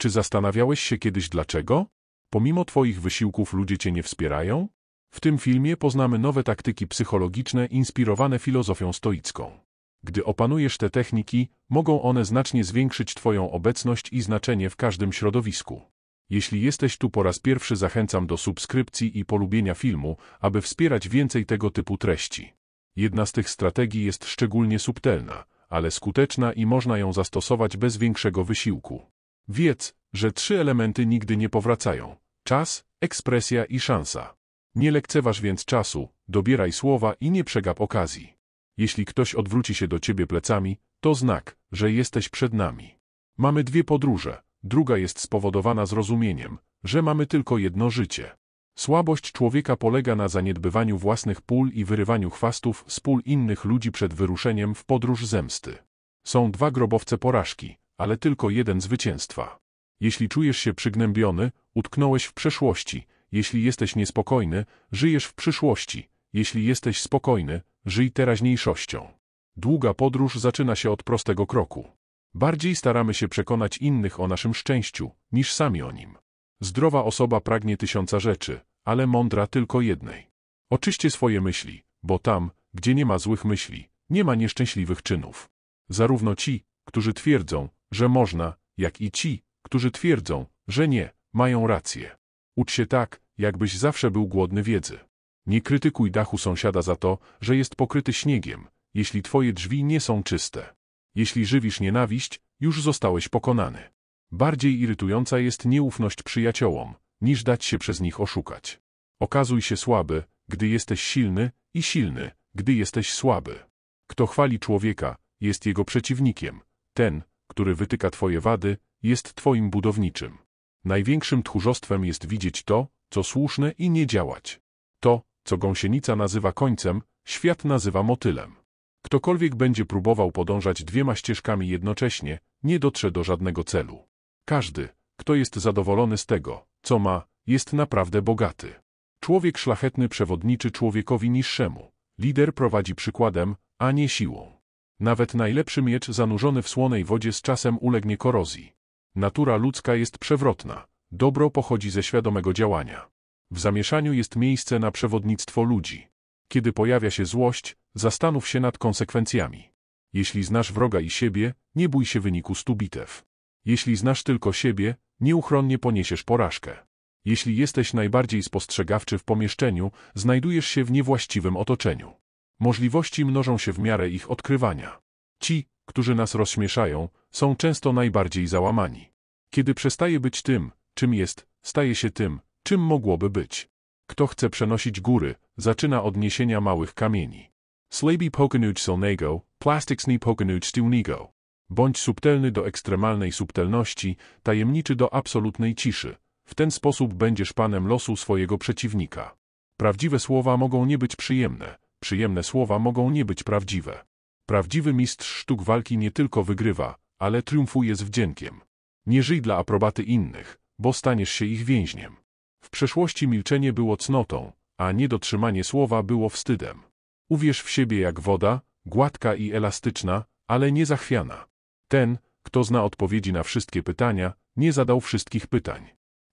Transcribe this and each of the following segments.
Czy zastanawiałeś się kiedyś dlaczego? Pomimo Twoich wysiłków ludzie Cię nie wspierają? W tym filmie poznamy nowe taktyki psychologiczne inspirowane filozofią stoicką. Gdy opanujesz te techniki, mogą one znacznie zwiększyć Twoją obecność i znaczenie w każdym środowisku. Jeśli jesteś tu po raz pierwszy zachęcam do subskrypcji i polubienia filmu, aby wspierać więcej tego typu treści. Jedna z tych strategii jest szczególnie subtelna, ale skuteczna i można ją zastosować bez większego wysiłku. Wiedz, że trzy elementy nigdy nie powracają. Czas, ekspresja i szansa. Nie lekceważ więc czasu, dobieraj słowa i nie przegap okazji. Jeśli ktoś odwróci się do ciebie plecami, to znak, że jesteś przed nami. Mamy dwie podróże, druga jest spowodowana zrozumieniem, że mamy tylko jedno życie. Słabość człowieka polega na zaniedbywaniu własnych pól i wyrywaniu chwastów z pól innych ludzi przed wyruszeniem w podróż zemsty. Są dwa grobowce porażki, ale tylko jeden zwycięstwa. Jeśli czujesz się przygnębiony, utknąłeś w przeszłości, jeśli jesteś niespokojny, żyjesz w przyszłości, jeśli jesteś spokojny, żyj teraźniejszością. Długa podróż zaczyna się od prostego kroku. Bardziej staramy się przekonać innych o naszym szczęściu, niż sami o nim. Zdrowa osoba pragnie tysiąca rzeczy, ale mądra tylko jednej. Oczyście swoje myśli, bo tam, gdzie nie ma złych myśli, nie ma nieszczęśliwych czynów. Zarówno ci, którzy twierdzą, że można, jak i ci, którzy twierdzą, że nie, mają rację. Ucz się tak, jakbyś zawsze był głodny wiedzy. Nie krytykuj dachu sąsiada za to, że jest pokryty śniegiem, jeśli twoje drzwi nie są czyste. Jeśli żywisz nienawiść, już zostałeś pokonany. Bardziej irytująca jest nieufność przyjaciołom, niż dać się przez nich oszukać. Okazuj się słaby, gdy jesteś silny i silny, gdy jesteś słaby. Kto chwali człowieka, jest jego przeciwnikiem. Ten, który wytyka twoje wady, jest twoim budowniczym. Największym tchórzostwem jest widzieć to, co słuszne i nie działać. To, co gąsienica nazywa końcem, świat nazywa motylem. Ktokolwiek będzie próbował podążać dwiema ścieżkami jednocześnie, nie dotrze do żadnego celu. Każdy, kto jest zadowolony z tego, co ma, jest naprawdę bogaty. Człowiek szlachetny przewodniczy człowiekowi niższemu. Lider prowadzi przykładem, a nie siłą. Nawet najlepszy miecz zanurzony w słonej wodzie z czasem ulegnie korozji. Natura ludzka jest przewrotna. Dobro pochodzi ze świadomego działania. W zamieszaniu jest miejsce na przewodnictwo ludzi. Kiedy pojawia się złość, zastanów się nad konsekwencjami. Jeśli znasz wroga i siebie, nie bój się wyniku stu bitew. Jeśli znasz tylko siebie, nieuchronnie poniesiesz porażkę. Jeśli jesteś najbardziej spostrzegawczy w pomieszczeniu, znajdujesz się w niewłaściwym otoczeniu. Możliwości mnożą się w miarę ich odkrywania. Ci, którzy nas rozśmieszają, są często najbardziej załamani. Kiedy przestaje być tym, czym jest, staje się tym, czym mogłoby być. Kto chce przenosić góry, zaczyna od niesienia małych kamieni. Slaby pokonuć silnego, plasticsny pokonuć stilnego. Bądź subtelny do ekstremalnej subtelności, tajemniczy do absolutnej ciszy. W ten sposób będziesz panem losu swojego przeciwnika. Prawdziwe słowa mogą nie być przyjemne, Przyjemne słowa mogą nie być prawdziwe. Prawdziwy mistrz sztuk walki nie tylko wygrywa, ale triumfuje z wdziękiem. Nie żyj dla aprobaty innych, bo staniesz się ich więźniem. W przeszłości milczenie było cnotą, a niedotrzymanie słowa było wstydem. Uwierz w siebie jak woda, gładka i elastyczna, ale niezachwiana. Ten, kto zna odpowiedzi na wszystkie pytania, nie zadał wszystkich pytań.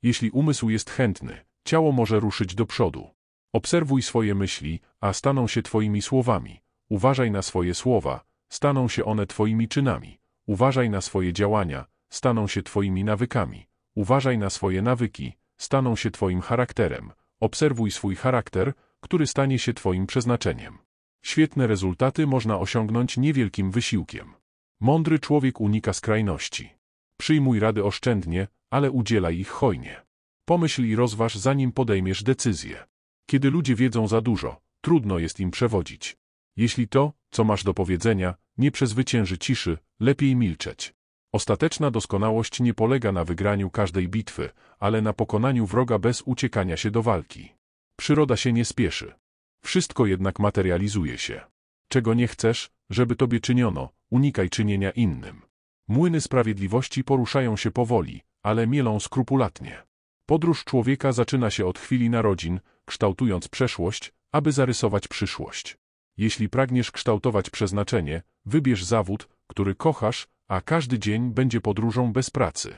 Jeśli umysł jest chętny, ciało może ruszyć do przodu. Obserwuj swoje myśli, a staną się Twoimi słowami. Uważaj na swoje słowa, staną się one Twoimi czynami. Uważaj na swoje działania, staną się Twoimi nawykami. Uważaj na swoje nawyki, staną się Twoim charakterem. Obserwuj swój charakter, który stanie się Twoim przeznaczeniem. Świetne rezultaty można osiągnąć niewielkim wysiłkiem. Mądry człowiek unika skrajności. Przyjmuj rady oszczędnie, ale udzielaj ich hojnie. Pomyśl i rozważ zanim podejmiesz decyzję. Kiedy ludzie wiedzą za dużo, trudno jest im przewodzić. Jeśli to, co masz do powiedzenia, nie przezwycięży ciszy, lepiej milczeć. Ostateczna doskonałość nie polega na wygraniu każdej bitwy, ale na pokonaniu wroga bez uciekania się do walki. Przyroda się nie spieszy. Wszystko jednak materializuje się. Czego nie chcesz, żeby tobie czyniono, unikaj czynienia innym. Młyny sprawiedliwości poruszają się powoli, ale mielą skrupulatnie. Podróż człowieka zaczyna się od chwili narodzin, kształtując przeszłość, aby zarysować przyszłość. Jeśli pragniesz kształtować przeznaczenie, wybierz zawód, który kochasz, a każdy dzień będzie podróżą bez pracy.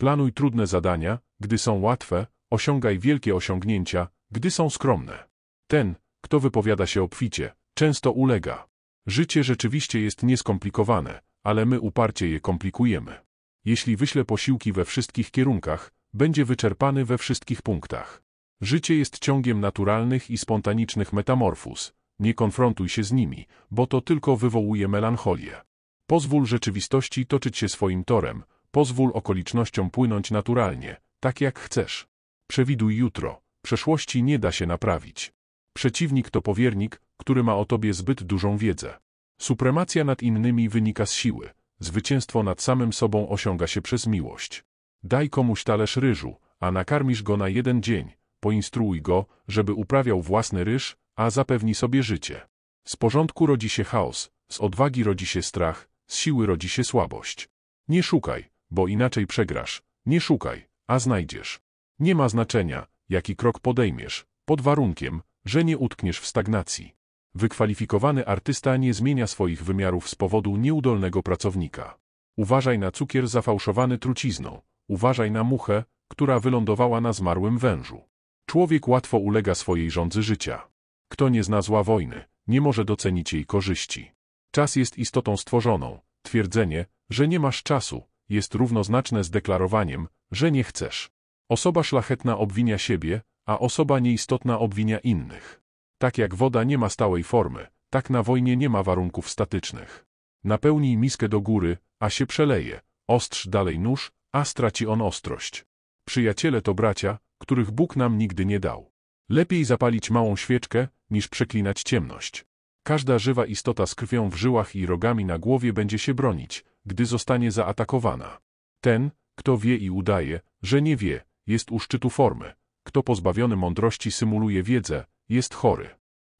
Planuj trudne zadania, gdy są łatwe, osiągaj wielkie osiągnięcia, gdy są skromne. Ten, kto wypowiada się obficie, często ulega. Życie rzeczywiście jest nieskomplikowane, ale my uparcie je komplikujemy. Jeśli wyślę posiłki we wszystkich kierunkach, będzie wyczerpany we wszystkich punktach. Życie jest ciągiem naturalnych i spontanicznych metamorfóz. Nie konfrontuj się z nimi, bo to tylko wywołuje melancholię. Pozwól rzeczywistości toczyć się swoim torem, pozwól okolicznościom płynąć naturalnie, tak jak chcesz. Przewiduj jutro, przeszłości nie da się naprawić. Przeciwnik to powiernik, który ma o tobie zbyt dużą wiedzę. Supremacja nad innymi wynika z siły, zwycięstwo nad samym sobą osiąga się przez miłość. Daj komuś talerz ryżu, a nakarmisz go na jeden dzień, poinstruuj go, żeby uprawiał własny ryż, a zapewni sobie życie. Z porządku rodzi się chaos, z odwagi rodzi się strach, z siły rodzi się słabość. Nie szukaj, bo inaczej przegrasz. Nie szukaj, a znajdziesz. Nie ma znaczenia, jaki krok podejmiesz, pod warunkiem, że nie utkniesz w stagnacji. Wykwalifikowany artysta nie zmienia swoich wymiarów z powodu nieudolnego pracownika. Uważaj na cukier zafałszowany trucizną, uważaj na muchę, która wylądowała na zmarłym wężu. Człowiek łatwo ulega swojej rządzy życia. Kto nie zna zła wojny, nie może docenić jej korzyści. Czas jest istotą stworzoną. Twierdzenie, że nie masz czasu, jest równoznaczne z deklarowaniem, że nie chcesz. Osoba szlachetna obwinia siebie, a osoba nieistotna obwinia innych. Tak jak woda nie ma stałej formy, tak na wojnie nie ma warunków statycznych. Napełnij miskę do góry, a się przeleje, ostrz dalej nóż, a straci on ostrość. Przyjaciele to bracia, których Bóg nam nigdy nie dał. Lepiej zapalić małą świeczkę, niż przeklinać ciemność. Każda żywa istota z krwią w żyłach i rogami na głowie będzie się bronić, gdy zostanie zaatakowana. Ten, kto wie i udaje, że nie wie, jest u szczytu formy. Kto pozbawiony mądrości symuluje wiedzę, jest chory.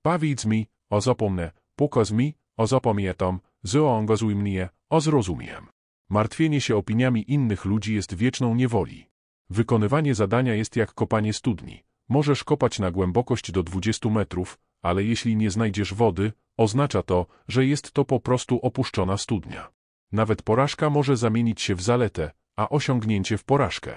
Powiedz mi, o zapomnę, pokaz mi, o zapomietam, zoangazuj mnie, o zrozumiem. Martwienie się opiniami innych ludzi jest wieczną niewoli. Wykonywanie zadania jest jak kopanie studni. Możesz kopać na głębokość do 20 metrów, ale jeśli nie znajdziesz wody, oznacza to, że jest to po prostu opuszczona studnia. Nawet porażka może zamienić się w zaletę, a osiągnięcie w porażkę.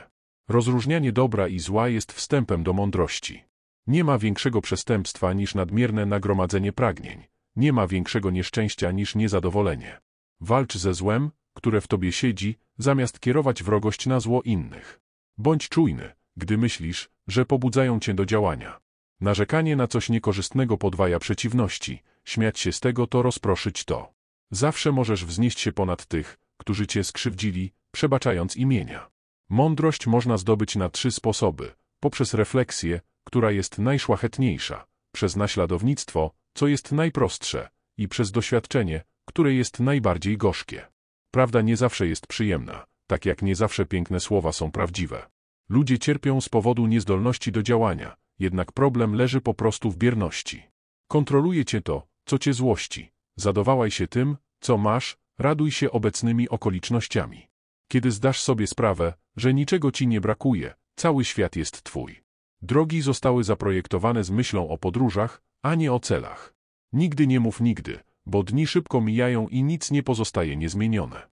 Rozróżnianie dobra i zła jest wstępem do mądrości. Nie ma większego przestępstwa niż nadmierne nagromadzenie pragnień. Nie ma większego nieszczęścia niż niezadowolenie. Walcz ze złem, które w tobie siedzi, zamiast kierować wrogość na zło innych. Bądź czujny, gdy myślisz, że pobudzają cię do działania. Narzekanie na coś niekorzystnego podwaja przeciwności, śmiać się z tego to rozproszyć to. Zawsze możesz wznieść się ponad tych, którzy cię skrzywdzili, przebaczając imienia. Mądrość można zdobyć na trzy sposoby. Poprzez refleksję, która jest najszłachetniejsza, przez naśladownictwo, co jest najprostsze, i przez doświadczenie, które jest najbardziej gorzkie. Prawda nie zawsze jest przyjemna, tak jak nie zawsze piękne słowa są prawdziwe. Ludzie cierpią z powodu niezdolności do działania, jednak problem leży po prostu w bierności. Kontroluje cię to, co cię złości. Zadowalaj się tym, co masz, raduj się obecnymi okolicznościami. Kiedy zdasz sobie sprawę, że niczego ci nie brakuje, cały świat jest twój. Drogi zostały zaprojektowane z myślą o podróżach, a nie o celach. Nigdy nie mów nigdy, bo dni szybko mijają i nic nie pozostaje niezmienione.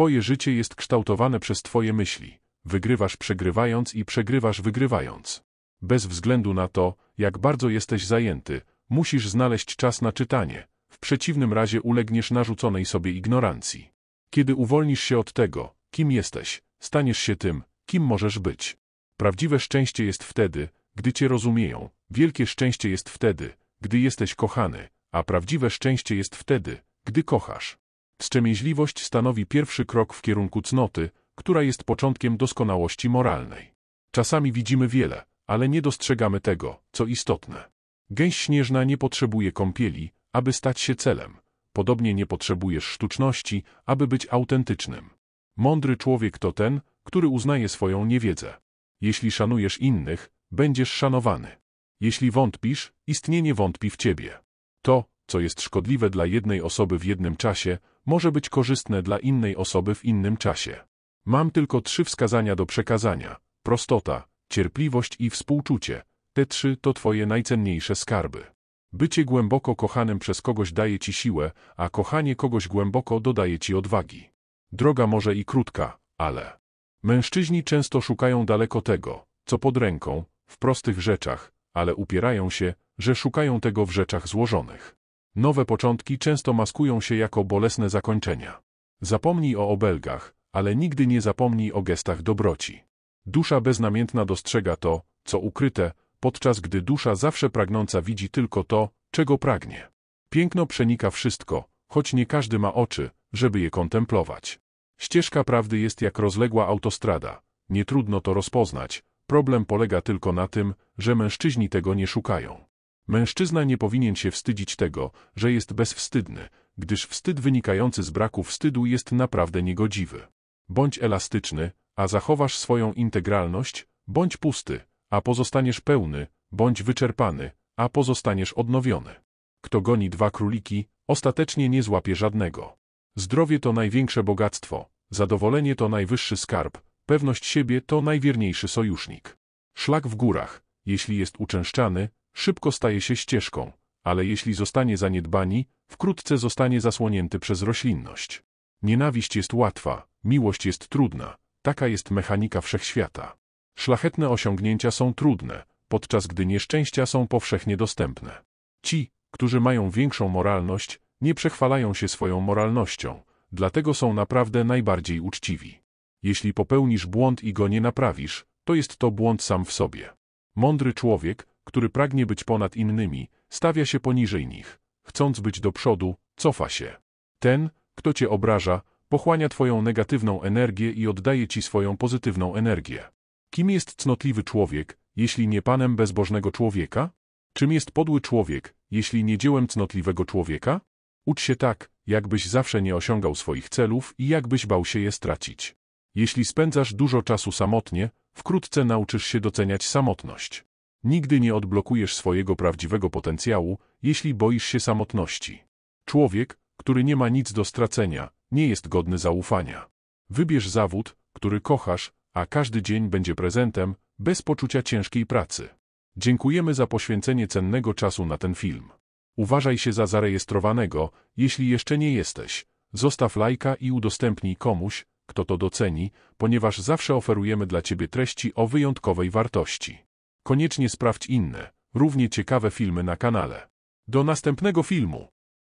Twoje życie jest kształtowane przez Twoje myśli. Wygrywasz przegrywając i przegrywasz wygrywając. Bez względu na to, jak bardzo jesteś zajęty, musisz znaleźć czas na czytanie. W przeciwnym razie ulegniesz narzuconej sobie ignorancji. Kiedy uwolnisz się od tego, kim jesteś, staniesz się tym, kim możesz być. Prawdziwe szczęście jest wtedy, gdy cię rozumieją, wielkie szczęście jest wtedy, gdy jesteś kochany, a prawdziwe szczęście jest wtedy, gdy kochasz. Wstrzemięźliwość stanowi pierwszy krok w kierunku cnoty, która jest początkiem doskonałości moralnej. Czasami widzimy wiele, ale nie dostrzegamy tego, co istotne. Gęś śnieżna nie potrzebuje kąpieli, aby stać się celem. Podobnie nie potrzebujesz sztuczności, aby być autentycznym. Mądry człowiek to ten, który uznaje swoją niewiedzę. Jeśli szanujesz innych, będziesz szanowany. Jeśli wątpisz, istnienie wątpi w ciebie. To, co jest szkodliwe dla jednej osoby w jednym czasie, może być korzystne dla innej osoby w innym czasie. Mam tylko trzy wskazania do przekazania. Prostota, cierpliwość i współczucie. Te trzy to Twoje najcenniejsze skarby. Bycie głęboko kochanym przez kogoś daje Ci siłę, a kochanie kogoś głęboko dodaje Ci odwagi. Droga może i krótka, ale... Mężczyźni często szukają daleko tego, co pod ręką, w prostych rzeczach, ale upierają się, że szukają tego w rzeczach złożonych. Nowe początki często maskują się jako bolesne zakończenia. Zapomnij o obelgach, ale nigdy nie zapomnij o gestach dobroci. Dusza beznamiętna dostrzega to, co ukryte, podczas gdy dusza zawsze pragnąca widzi tylko to, czego pragnie. Piękno przenika wszystko, choć nie każdy ma oczy, żeby je kontemplować. Ścieżka prawdy jest jak rozległa autostrada, nie trudno to rozpoznać, problem polega tylko na tym, że mężczyźni tego nie szukają. Mężczyzna nie powinien się wstydzić tego, że jest bezwstydny, gdyż wstyd wynikający z braku wstydu jest naprawdę niegodziwy. Bądź elastyczny, a zachowasz swoją integralność, bądź pusty, a pozostaniesz pełny, bądź wyczerpany, a pozostaniesz odnowiony. Kto goni dwa króliki, ostatecznie nie złapie żadnego. Zdrowie to największe bogactwo, zadowolenie to najwyższy skarb, pewność siebie to najwierniejszy sojusznik. Szlak w górach, jeśli jest uczęszczany, szybko staje się ścieżką, ale jeśli zostanie zaniedbani, wkrótce zostanie zasłonięty przez roślinność. Nienawiść jest łatwa, miłość jest trudna, taka jest mechanika wszechświata. Szlachetne osiągnięcia są trudne, podczas gdy nieszczęścia są powszechnie dostępne. Ci, którzy mają większą moralność, nie przechwalają się swoją moralnością, dlatego są naprawdę najbardziej uczciwi. Jeśli popełnisz błąd i go nie naprawisz, to jest to błąd sam w sobie. Mądry człowiek, który pragnie być ponad innymi, stawia się poniżej nich. Chcąc być do przodu, cofa się. Ten, kto cię obraża, pochłania twoją negatywną energię i oddaje ci swoją pozytywną energię. Kim jest cnotliwy człowiek, jeśli nie panem bezbożnego człowieka? Czym jest podły człowiek, jeśli nie dziełem cnotliwego człowieka? Ucz się tak, jakbyś zawsze nie osiągał swoich celów i jakbyś bał się je stracić. Jeśli spędzasz dużo czasu samotnie, wkrótce nauczysz się doceniać samotność. Nigdy nie odblokujesz swojego prawdziwego potencjału, jeśli boisz się samotności. Człowiek, który nie ma nic do stracenia, nie jest godny zaufania. Wybierz zawód, który kochasz, a każdy dzień będzie prezentem, bez poczucia ciężkiej pracy. Dziękujemy za poświęcenie cennego czasu na ten film. Uważaj się za zarejestrowanego, jeśli jeszcze nie jesteś. Zostaw lajka i udostępnij komuś, kto to doceni, ponieważ zawsze oferujemy dla Ciebie treści o wyjątkowej wartości. Koniecznie sprawdź inne, równie ciekawe filmy na kanale. Do następnego filmu!